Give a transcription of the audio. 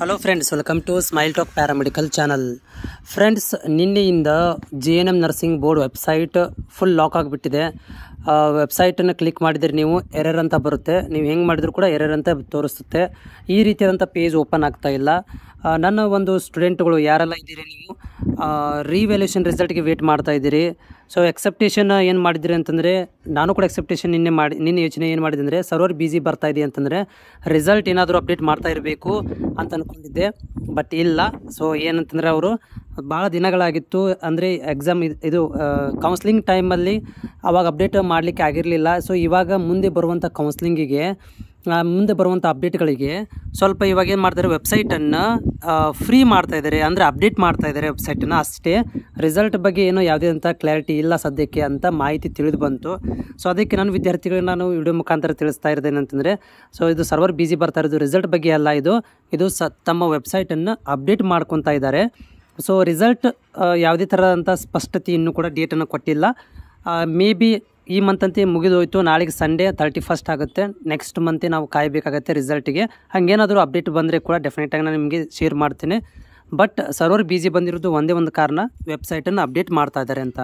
hello friends welcome to smile talk paramedical channel friends ನಿನ್ನೆಯಿಂದ J N M nursing board website full lock ಆಗಿಬಿಟ್ಟಿದೆ ವೆಬ್ಸೈಟನ್ನು click ಮಾಡಿದರೆ ನೀವು error ಅಂತ ಬರುತ್ತೆ ನೀವು ಹೆಂಗೆ ಮಾಡಿದ್ರು ಕೂಡ ಎರರ್ ಅಂತ ತೋರಿಸುತ್ತೆ ಈ ರೀತಿಯಾದಂಥ ಪೇಜ್ ಓಪನ್ ಆಗ್ತಾ ಇಲ್ಲ ನನ್ನ ಒಂದು ಸ್ಟೂಡೆಂಟ್ಗಳು ಯಾರೆಲ್ಲ ಇದ್ದೀರಿ ನೀವು ರೀವ್ಯಾಲ್ಯೂಷನ್ ರಿಸಲ್ಟ್ಗೆ ವೇಟ್ ಮಾಡ್ತಾ ಇದ್ದೀರಿ ಸೊ ಎಕ್ಸೆಪ್ಟೇಷನ್ ಏನು ಮಾಡಿದಿರಿ ಅಂತಂದರೆ ನಾನು ಕೂಡ ಎಕ್ಸೆಪ್ಟೇಷನ್ ನಿನ್ನೆ ಮಾಡಿ ನಿನ್ನೆ ಯೋಚನೆ ಏನು ಮಾಡಿದೆ ಅಂದರೆ ಸರ್ವರ್ ಬ್ಯುಸಿ ಬರ್ತಾ ಇದೆ ಅಂತಂದರೆ ರಿಸಲ್ಟ್ ಏನಾದರೂ ಅಪ್ಡೇಟ್ ಮಾಡ್ತಾ ಇರಬೇಕು ಅಂತ ಅಂದ್ಕೊಂಡಿದ್ದೆ ಬಟ್ ಇಲ್ಲ ಸೊ ಏನಂತಂದರೆ ಅವರು ಭಾಳ ದಿನಗಳಾಗಿತ್ತು ಅಂದರೆ ಎಕ್ಸಾಮ್ ಇದು ಕೌನ್ಸ್ಲಿಂಗ್ ಟೈಮಲ್ಲಿ ಅವಾಗ ಅಪ್ಡೇಟ್ ಮಾಡಲಿಕ್ಕೆ ಆಗಿರಲಿಲ್ಲ ಸೊ ಇವಾಗ ಮುಂದೆ ಬರುವಂಥ ಕೌನ್ಸ್ಲಿಂಗಿಗೆ ಮುಂದೆ ಬರುವಂಥ ಅಪ್ಡೇಟ್ಗಳಿಗೆ ಸ್ವಲ್ಪ ಇವಾಗ ಏನು ಮಾಡ್ತಾರೆ ವೆಬ್ಸೈಟನ್ನು ಫ್ರೀ ಮಾಡ್ತಾ ಇದ್ದಾರೆ ಅಂದರೆ ಅಪ್ಡೇಟ್ ಮಾಡ್ತಾ ಇದ್ದಾರೆ ವೆಬ್ಸೈಟನ್ನು ಅಷ್ಟೇ ರಿಸಲ್ಟ್ ಬಗ್ಗೆ ಏನೋ ಯಾವುದೇ ಅಂಥ ಕ್ಲಾರಿಟಿ ಇಲ್ಲ ಸದ್ಯಕ್ಕೆ ಅಂತ ಮಾಹಿತಿ ತಿಳಿದು ಬಂತು ಸೊ ಅದಕ್ಕೆ ನಾನು ವಿದ್ಯಾರ್ಥಿಗಳಿಗೆ ನಾನು ವಿಡಿಯೋ ಮುಖಾಂತರ ತಿಳಿಸ್ತಾ ಅಂತಂದರೆ ಸೊ ಇದು ಸರ್ವರ್ ಬ್ಯುಸಿ ಬರ್ತಾ ಇರೋದು ರಿಸಲ್ಟ್ ಬಗ್ಗೆ ಅಲ್ಲ ಇದು ಇದು ಸ ತಮ್ಮ ವೆಬ್ಸೈಟನ್ನು ಅಪ್ಡೇಟ್ ಮಾಡ್ಕೊತಾ ಇದ್ದಾರೆ ಸೊ ರಿಸಲ್ಟ್ ಯಾವುದೇ ಥರದಂಥ ಸ್ಪಷ್ಟತೆ ಕೂಡ ಡೇಟನ್ನು ಕೊಟ್ಟಿಲ್ಲ ಮೇ ಬಿ ಈ ಮಂತ್ ಅಂತ ಮುಗಿದೋಯ್ತು ನಾಳೆಗೆ ಸಂಡೇ ತರ್ಟಿ ಫಸ್ಟ್ ಆಗುತ್ತೆ ನೆಕ್ಸ್ಟ್ ಮಂತೆ ನಾವು ಕಾಯಬೇಕಾಗತ್ತೆ ರಿಸಲ್ಟಿಗೆ ಹಾಗೇನಾದರೂ ಅಪ್ಡೇಟ್ ಬಂದರೆ ಕೂಡ ಡೆಫಿನೆಟಾಗಿ ನಾನು ನಿಮಗೆ ಶೇರ್ ಮಾಡ್ತೀನಿ ಬಟ್ ಸರ್ವರ್ ಬಿಜಿ ಬಂದಿರೋದು ಒಂದೇ ಒಂದು ಕಾರಣ ವೆಬ್ಸೈಟನ್ನು ಅಪ್ಡೇಟ್ ಮಾಡ್ತಾ ಇದ್ದಾರೆ ಅಂತ